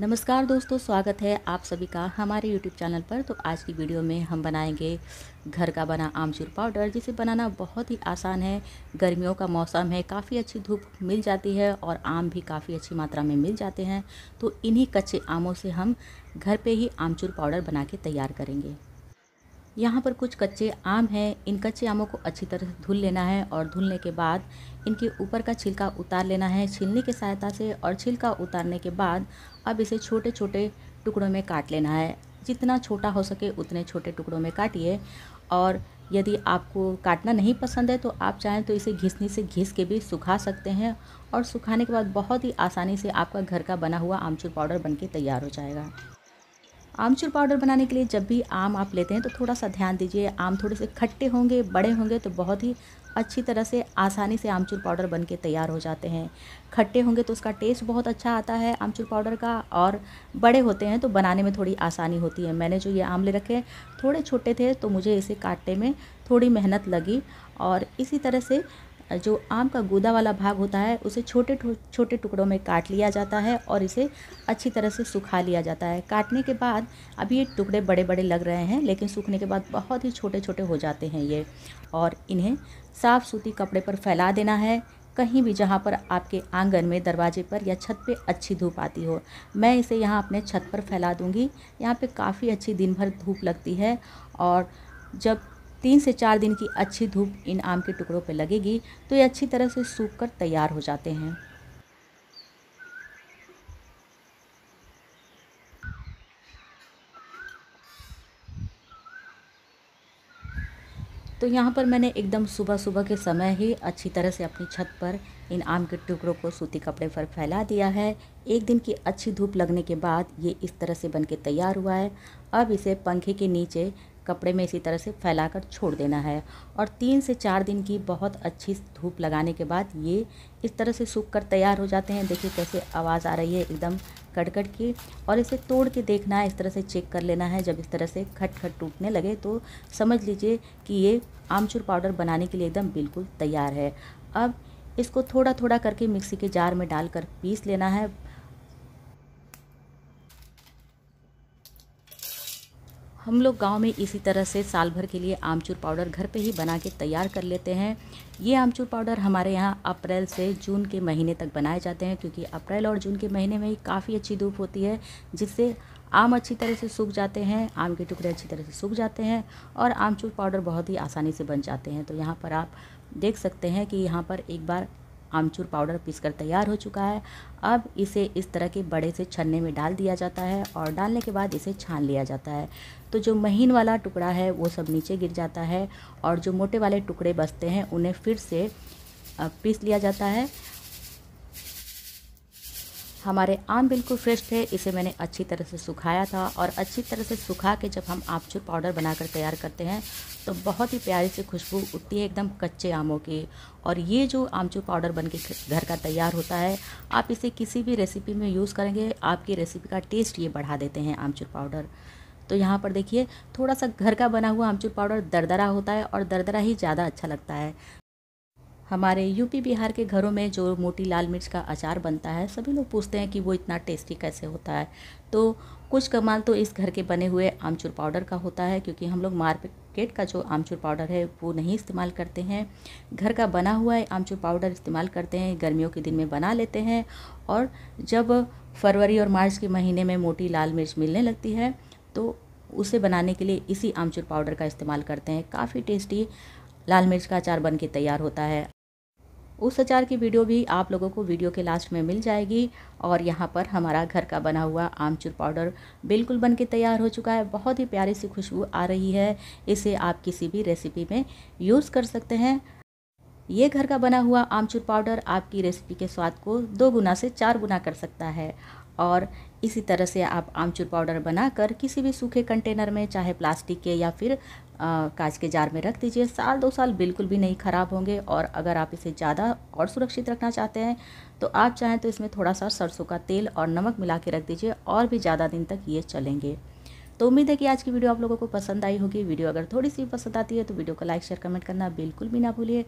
नमस्कार दोस्तों स्वागत है आप सभी का हमारे YouTube चैनल पर तो आज की वीडियो में हम बनाएंगे घर का बना आमचूर पाउडर जिसे बनाना बहुत ही आसान है गर्मियों का मौसम है काफ़ी अच्छी धूप मिल जाती है और आम भी काफ़ी अच्छी मात्रा में मिल जाते हैं तो इन्हीं कच्चे आमों से हम घर पे ही आमचूर पाउडर बना के तैयार करेंगे यहाँ पर कुछ कच्चे आम हैं इन कच्चे आमों को अच्छी तरह से धुल लेना है और धुलने के बाद इनके ऊपर का छिलका उतार लेना है छिलने की सहायता से और छिलका उतारने के बाद अब इसे छोटे छोटे टुकड़ों में काट लेना है जितना छोटा हो सके उतने छोटे टुकड़ों में काटिए और यदि आपको काटना नहीं पसंद है तो आप चाहें तो इसे घिसनी से घिस के भी सुखा सकते हैं और सुखाने के बाद बहुत ही आसानी से आपका घर का बना हुआ आमचूर पाउडर बनके तैयार हो जाएगा आमचूर पाउडर बनाने के लिए जब भी आम आप लेते हैं तो थोड़ा सा ध्यान दीजिए आम थोड़े से खट्टे होंगे बड़े होंगे तो बहुत ही अच्छी तरह से आसानी से आमचूर पाउडर बन के तैयार हो जाते हैं खट्टे होंगे तो उसका टेस्ट बहुत अच्छा आता है आमचूर पाउडर का और बड़े होते हैं तो बनाने में थोड़ी आसानी होती है मैंने जो ये आम ले रखे थोड़े छोटे थे तो मुझे इसे काटने में थोड़ी मेहनत लगी और इसी तरह से जो आम का गूदा वाला भाग होता है उसे छोटे छोटे टुकड़ों में काट लिया जाता है और इसे अच्छी तरह से सुखा लिया जाता है काटने के बाद अभी ये टुकड़े बड़े बड़े लग रहे हैं लेकिन सूखने के बाद बहुत ही छोटे छोटे हो जाते हैं ये और इन्हें साफ़ सूती कपड़े पर फैला देना है कहीं भी जहाँ पर आपके आंगन में दरवाजे पर या छत पे अच्छी धूप आती हो मैं इसे यहाँ अपने छत पर फैला दूँगी यहाँ पे काफ़ी अच्छी दिन भर धूप लगती है और जब तीन से चार दिन की अच्छी धूप इन आम के टुकड़ों पर लगेगी तो ये अच्छी तरह से सूख कर तैयार हो जाते हैं तो यहाँ पर मैंने एकदम सुबह सुबह के समय ही अच्छी तरह से अपनी छत पर इन आम के टुकड़ों को सूती कपड़े पर फैला दिया है एक दिन की अच्छी धूप लगने के बाद ये इस तरह से बन के तैयार हुआ है अब इसे पंखे के नीचे कपड़े में इसी तरह से फैलाकर छोड़ देना है और तीन से चार दिन की बहुत अच्छी धूप लगाने के बाद ये इस तरह से सूख कर तैयार हो जाते हैं देखिए कैसे आवाज़ आ रही है एकदम कटकट की और इसे तोड़ के देखना है इस तरह से चेक कर लेना है जब इस तरह से खट खट टूटने लगे तो समझ लीजिए कि ये आमचूर पाउडर बनाने के लिए एकदम बिल्कुल तैयार है अब इसको थोड़ा थोड़ा करके मिक्सी के जार में डालकर पीस लेना है हम लोग गांव में इसी तरह से साल भर के लिए आमचूर पाउडर घर पे ही बना के तैयार कर लेते हैं ये आमचूर पाउडर हमारे यहाँ अप्रैल से जून के महीने तक बनाए जाते हैं क्योंकि अप्रैल और जून के महीने में ही काफ़ी अच्छी धूप होती है जिससे आम अच्छी तरह से सूख जाते हैं आम के टुकड़े अच्छी तरह से सूख जाते हैं और आमचूर पाउडर बहुत ही आसानी से बन जाते हैं तो यहाँ पर आप देख सकते हैं कि यहाँ पर एक बार आमचूर पाउडर पीसकर तैयार हो चुका है अब इसे इस तरह के बड़े से छन्ने में डाल दिया जाता है और डालने के बाद इसे छान लिया जाता है तो जो महीन वाला टुकड़ा है वो सब नीचे गिर जाता है और जो मोटे वाले टुकड़े बचते हैं उन्हें फिर से पीस लिया जाता है हमारे आम बिल्कुल फ्रेश थे इसे मैंने अच्छी तरह से सुखाया था और अच्छी तरह से सुखा के जब हम आमचूर पाउडर बनाकर तैयार करते हैं तो बहुत ही प्यारी सी खुशबू उठती है एकदम कच्चे आमों की और ये जो आमचूर पाउडर बन के घर का तैयार होता है आप इसे किसी भी रेसिपी में यूज़ करेंगे आपकी रेसिपी का टेस्ट ये बढ़ा देते हैं आमचूर पाउडर तो यहाँ पर देखिए थोड़ा सा घर का बना हुआ आमचूर पाउडर दरदरा होता है और दरदरा ही ज़्यादा अच्छा लगता है हमारे यूपी बिहार के घरों में जो मोटी लाल मिर्च का अचार बनता है सभी लोग पूछते हैं कि वो इतना टेस्टी कैसे होता है तो कुछ कमाल तो इस घर के बने हुए आमचूर पाउडर का होता है क्योंकि हम लोग मार्केट का जो आमचूर पाउडर है वो नहीं इस्तेमाल करते हैं घर का बना हुआ आमचूर पाउडर इस्तेमाल करते हैं गर्मियों के दिन में बना लेते हैं और जब फरवरी और मार्च के महीने में मोटी लाल मिर्च मिलने लगती है तो उसे बनाने के लिए इसी आमचूर पाउडर का इस्तेमाल करते हैं काफ़ी टेस्टी लाल मिर्च का अचार बन के तैयार होता है उस अचार की वीडियो भी आप लोगों को वीडियो के लास्ट में मिल जाएगी और यहाँ पर हमारा घर का बना हुआ आमचूर पाउडर बिल्कुल बन के तैयार हो चुका है बहुत ही प्यारी सी खुशबू आ रही है इसे आप किसी भी रेसिपी में यूज़ कर सकते हैं ये घर का बना हुआ आमचूर पाउडर आपकी रेसिपी के स्वाद को दो गुना से चार गुना कर सकता है और इसी तरह से आप आमचूर पाउडर बनाकर किसी भी सूखे कंटेनर में चाहे प्लास्टिक के या फिर कांच के जार में रख दीजिए साल दो साल बिल्कुल भी नहीं ख़राब होंगे और अगर आप इसे ज़्यादा और सुरक्षित रखना चाहते हैं तो आप चाहें तो इसमें थोड़ा सा सरसों का तेल और नमक मिला के रख दीजिए और भी ज़्यादा दिन तक ये चलेंगे तो उम्मीद है कि आज की वीडियो आप लोगों को पसंद आई होगी वीडियो अगर थोड़ी सी पसंद आती है तो वीडियो को लाइक शेयर कमेंट करना बिल्कुल भी ना भूलिए